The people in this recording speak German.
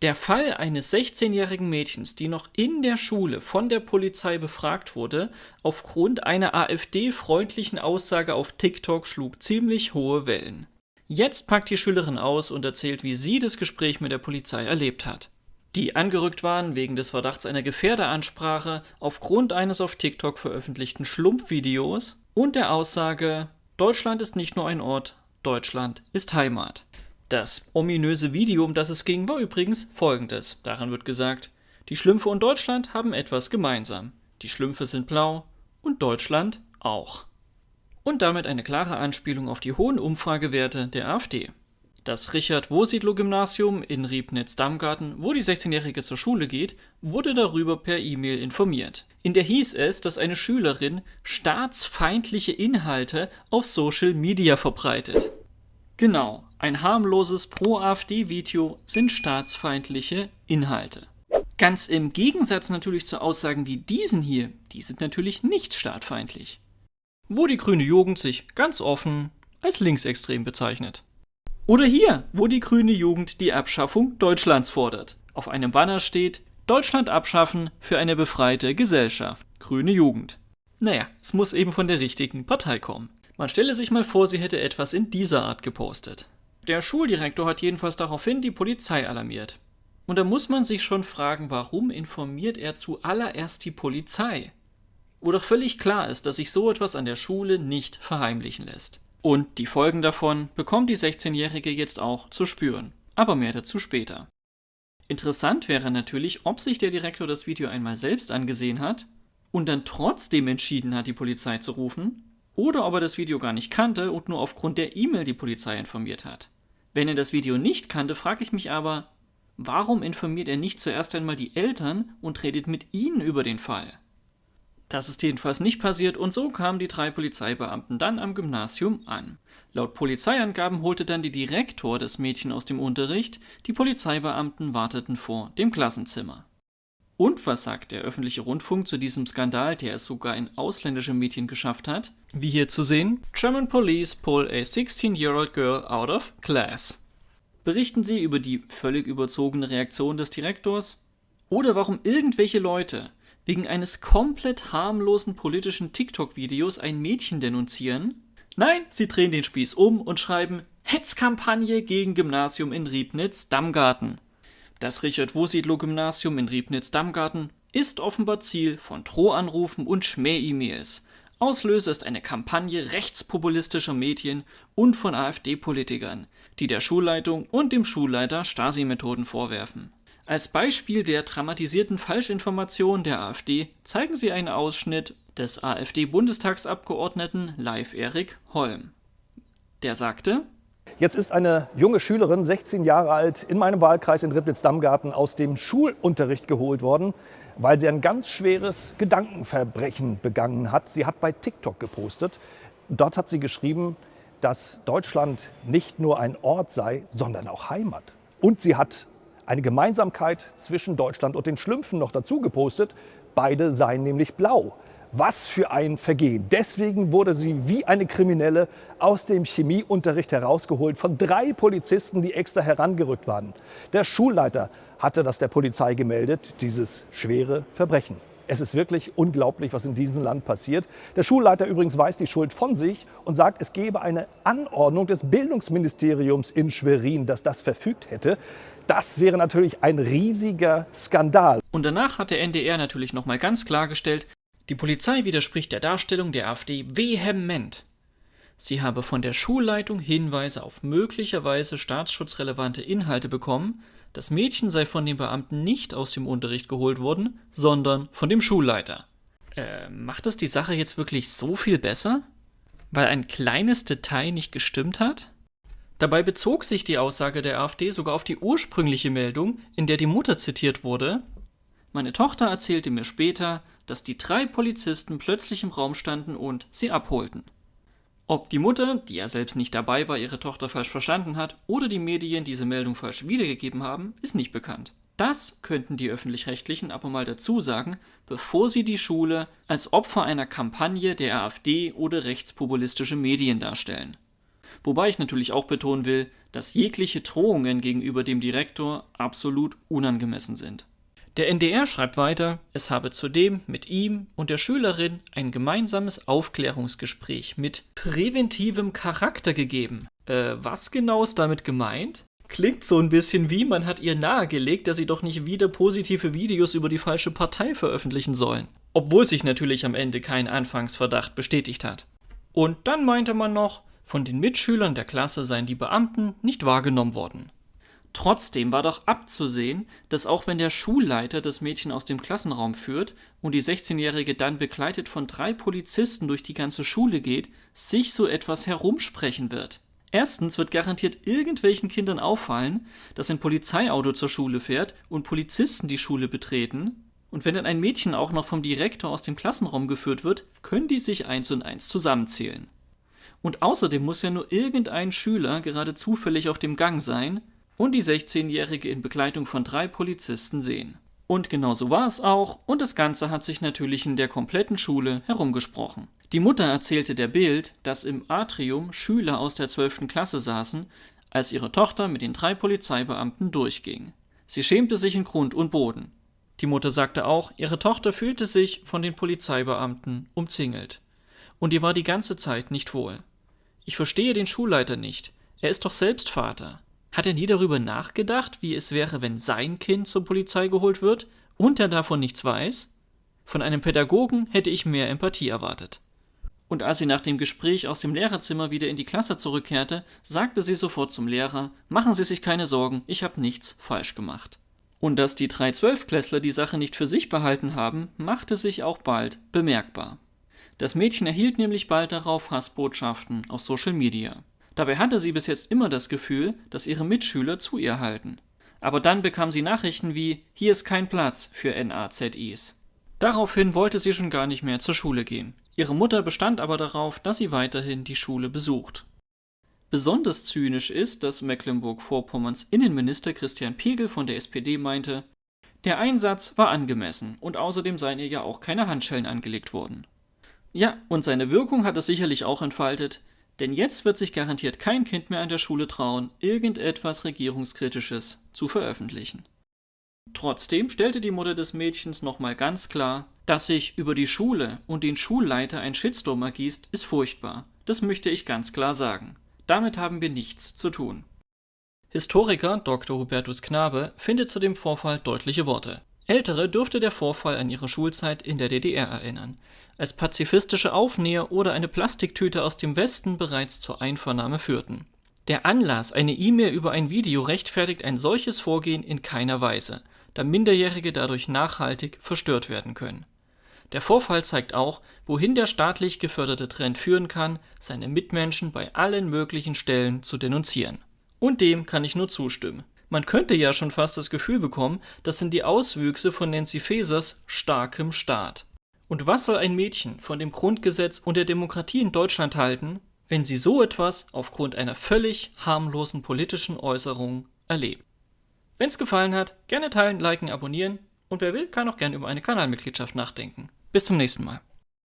Der Fall eines 16-jährigen Mädchens, die noch in der Schule von der Polizei befragt wurde, aufgrund einer AfD-freundlichen Aussage auf TikTok schlug ziemlich hohe Wellen. Jetzt packt die Schülerin aus und erzählt, wie sie das Gespräch mit der Polizei erlebt hat. Die angerückt waren wegen des Verdachts einer Gefährdeansprache aufgrund eines auf TikTok veröffentlichten Schlumpfvideos und der Aussage, Deutschland ist nicht nur ein Ort, Deutschland ist Heimat. Das ominöse Video, um das es ging, war übrigens folgendes. Daran wird gesagt, die Schlümpfe und Deutschland haben etwas gemeinsam. Die Schlümpfe sind blau und Deutschland auch. Und damit eine klare Anspielung auf die hohen Umfragewerte der AfD. Das Richard-Wosiedlow-Gymnasium in Riebnitz-Dammgarten, wo die 16-Jährige zur Schule geht, wurde darüber per E-Mail informiert. In der hieß es, dass eine Schülerin staatsfeindliche Inhalte auf Social Media verbreitet. Genau, ein harmloses Pro-AfD-Video sind staatsfeindliche Inhalte. Ganz im Gegensatz natürlich zu Aussagen wie diesen hier, die sind natürlich nicht staatfeindlich. Wo die grüne Jugend sich ganz offen als linksextrem bezeichnet. Oder hier, wo die grüne Jugend die Abschaffung Deutschlands fordert. Auf einem Banner steht Deutschland abschaffen für eine befreite Gesellschaft. Grüne Jugend. Naja, es muss eben von der richtigen Partei kommen. Man stelle sich mal vor, sie hätte etwas in dieser Art gepostet. Der Schuldirektor hat jedenfalls daraufhin die Polizei alarmiert. Und da muss man sich schon fragen, warum informiert er zuallererst die Polizei? Wo doch völlig klar ist, dass sich so etwas an der Schule nicht verheimlichen lässt. Und die Folgen davon bekommt die 16-Jährige jetzt auch zu spüren. Aber mehr dazu später. Interessant wäre natürlich, ob sich der Direktor das Video einmal selbst angesehen hat und dann trotzdem entschieden hat, die Polizei zu rufen oder ob er das Video gar nicht kannte und nur aufgrund der E-Mail die Polizei informiert hat. Wenn er das Video nicht kannte, frage ich mich aber, warum informiert er nicht zuerst einmal die Eltern und redet mit ihnen über den Fall? Das ist jedenfalls nicht passiert und so kamen die drei Polizeibeamten dann am Gymnasium an. Laut Polizeiangaben holte dann die Direktor das Mädchen aus dem Unterricht, die Polizeibeamten warteten vor dem Klassenzimmer. Und was sagt der öffentliche Rundfunk zu diesem Skandal, der es sogar in ausländische Medien geschafft hat? Wie hier zu sehen, German Police pull a 16-year-old girl out of class. Berichten Sie über die völlig überzogene Reaktion des Direktors? Oder warum irgendwelche Leute wegen eines komplett harmlosen politischen TikTok-Videos ein Mädchen denunzieren? Nein, sie drehen den Spieß um und schreiben Hetzkampagne gegen Gymnasium in Riebnitz-Dammgarten. Das Richard-Wursiedlow-Gymnasium in Riebnitz-Dammgarten ist offenbar Ziel von Drohanrufen und Schmäh-E-Mails. Auslöser ist eine Kampagne rechtspopulistischer Medien und von AfD-Politikern, die der Schulleitung und dem Schulleiter Stasi-Methoden vorwerfen. Als Beispiel der dramatisierten Falschinformation der AfD zeigen sie einen Ausschnitt des AfD-Bundestagsabgeordneten Live Erik Holm. Der sagte, Jetzt ist eine junge Schülerin, 16 Jahre alt, in meinem Wahlkreis in Ribnitz-Dammgarten aus dem Schulunterricht geholt worden, weil sie ein ganz schweres Gedankenverbrechen begangen hat. Sie hat bei TikTok gepostet. Dort hat sie geschrieben, dass Deutschland nicht nur ein Ort sei, sondern auch Heimat. Und sie hat eine Gemeinsamkeit zwischen Deutschland und den Schlümpfen noch dazu gepostet. Beide seien nämlich blau. Was für ein Vergehen. Deswegen wurde sie wie eine Kriminelle aus dem Chemieunterricht herausgeholt von drei Polizisten, die extra herangerückt waren. Der Schulleiter hatte das der Polizei gemeldet, dieses schwere Verbrechen. Es ist wirklich unglaublich, was in diesem Land passiert. Der Schulleiter übrigens weist die Schuld von sich und sagt, es gebe eine Anordnung des Bildungsministeriums in Schwerin, dass das verfügt hätte. Das wäre natürlich ein riesiger Skandal. Und danach hat der NDR natürlich nochmal ganz klargestellt, die Polizei widerspricht der Darstellung der AfD vehement. Sie habe von der Schulleitung Hinweise auf möglicherweise staatsschutzrelevante Inhalte bekommen, das Mädchen sei von den Beamten nicht aus dem Unterricht geholt worden, sondern von dem Schulleiter. Äh, macht das die Sache jetzt wirklich so viel besser? Weil ein kleines Detail nicht gestimmt hat? Dabei bezog sich die Aussage der AfD sogar auf die ursprüngliche Meldung, in der die Mutter zitiert wurde. Meine Tochter erzählte mir später, dass die drei Polizisten plötzlich im Raum standen und sie abholten. Ob die Mutter, die ja selbst nicht dabei war, ihre Tochter falsch verstanden hat oder die Medien diese Meldung falsch wiedergegeben haben, ist nicht bekannt. Das könnten die öffentlich-rechtlichen aber mal dazu sagen, bevor sie die Schule als Opfer einer Kampagne der AfD oder rechtspopulistische Medien darstellen. Wobei ich natürlich auch betonen will, dass jegliche Drohungen gegenüber dem Direktor absolut unangemessen sind. Der NDR schreibt weiter, es habe zudem mit ihm und der Schülerin ein gemeinsames Aufklärungsgespräch mit präventivem Charakter gegeben. Äh, was genau ist damit gemeint? Klingt so ein bisschen wie, man hat ihr nahegelegt, dass sie doch nicht wieder positive Videos über die falsche Partei veröffentlichen sollen. Obwohl sich natürlich am Ende kein Anfangsverdacht bestätigt hat. Und dann meinte man noch, von den Mitschülern der Klasse seien die Beamten nicht wahrgenommen worden. Trotzdem war doch abzusehen, dass auch wenn der Schulleiter das Mädchen aus dem Klassenraum führt und die 16-Jährige dann begleitet von drei Polizisten durch die ganze Schule geht, sich so etwas herumsprechen wird. Erstens wird garantiert irgendwelchen Kindern auffallen, dass ein Polizeiauto zur Schule fährt und Polizisten die Schule betreten, und wenn dann ein Mädchen auch noch vom Direktor aus dem Klassenraum geführt wird, können die sich eins und eins zusammenzählen. Und außerdem muss ja nur irgendein Schüler gerade zufällig auf dem Gang sein, und die 16-Jährige in Begleitung von drei Polizisten sehen. Und genau so war es auch, und das Ganze hat sich natürlich in der kompletten Schule herumgesprochen. Die Mutter erzählte der Bild, dass im Atrium Schüler aus der 12. Klasse saßen, als ihre Tochter mit den drei Polizeibeamten durchging. Sie schämte sich in Grund und Boden. Die Mutter sagte auch, ihre Tochter fühlte sich von den Polizeibeamten umzingelt. Und ihr war die ganze Zeit nicht wohl. Ich verstehe den Schulleiter nicht. Er ist doch selbst Vater. Hat er nie darüber nachgedacht, wie es wäre, wenn sein Kind zur Polizei geholt wird und er davon nichts weiß? Von einem Pädagogen hätte ich mehr Empathie erwartet. Und als sie nach dem Gespräch aus dem Lehrerzimmer wieder in die Klasse zurückkehrte, sagte sie sofort zum Lehrer, machen Sie sich keine Sorgen, ich habe nichts falsch gemacht. Und dass die drei Zwölfklässler die Sache nicht für sich behalten haben, machte sich auch bald bemerkbar. Das Mädchen erhielt nämlich bald darauf Hassbotschaften auf Social Media. Dabei hatte sie bis jetzt immer das Gefühl, dass ihre Mitschüler zu ihr halten. Aber dann bekam sie Nachrichten wie Hier ist kein Platz für NAZIs. Daraufhin wollte sie schon gar nicht mehr zur Schule gehen. Ihre Mutter bestand aber darauf, dass sie weiterhin die Schule besucht. Besonders zynisch ist, dass Mecklenburg-Vorpommerns Innenminister Christian Pegel von der SPD meinte, der Einsatz war angemessen und außerdem seien ihr ja auch keine Handschellen angelegt worden. Ja, und seine Wirkung hat es sicherlich auch entfaltet, denn jetzt wird sich garantiert kein Kind mehr an der Schule trauen, irgendetwas Regierungskritisches zu veröffentlichen. Trotzdem stellte die Mutter des Mädchens nochmal ganz klar, dass sich über die Schule und den Schulleiter ein Shitstorm ergießt, ist furchtbar. Das möchte ich ganz klar sagen. Damit haben wir nichts zu tun. Historiker Dr. Hubertus Knabe findet zu dem Vorfall deutliche Worte. Ältere dürfte der Vorfall an ihre Schulzeit in der DDR erinnern, als pazifistische Aufnäher oder eine Plastiktüte aus dem Westen bereits zur Einvernahme führten. Der Anlass, eine E-Mail über ein Video rechtfertigt ein solches Vorgehen in keiner Weise, da Minderjährige dadurch nachhaltig verstört werden können. Der Vorfall zeigt auch, wohin der staatlich geförderte Trend führen kann, seine Mitmenschen bei allen möglichen Stellen zu denunzieren. Und dem kann ich nur zustimmen. Man könnte ja schon fast das Gefühl bekommen, das sind die Auswüchse von Nancy Fesers starkem Staat. Und was soll ein Mädchen von dem Grundgesetz und der Demokratie in Deutschland halten, wenn sie so etwas aufgrund einer völlig harmlosen politischen Äußerung erlebt? Wenn's gefallen hat, gerne teilen, liken, abonnieren und wer will, kann auch gerne über eine Kanalmitgliedschaft nachdenken. Bis zum nächsten Mal.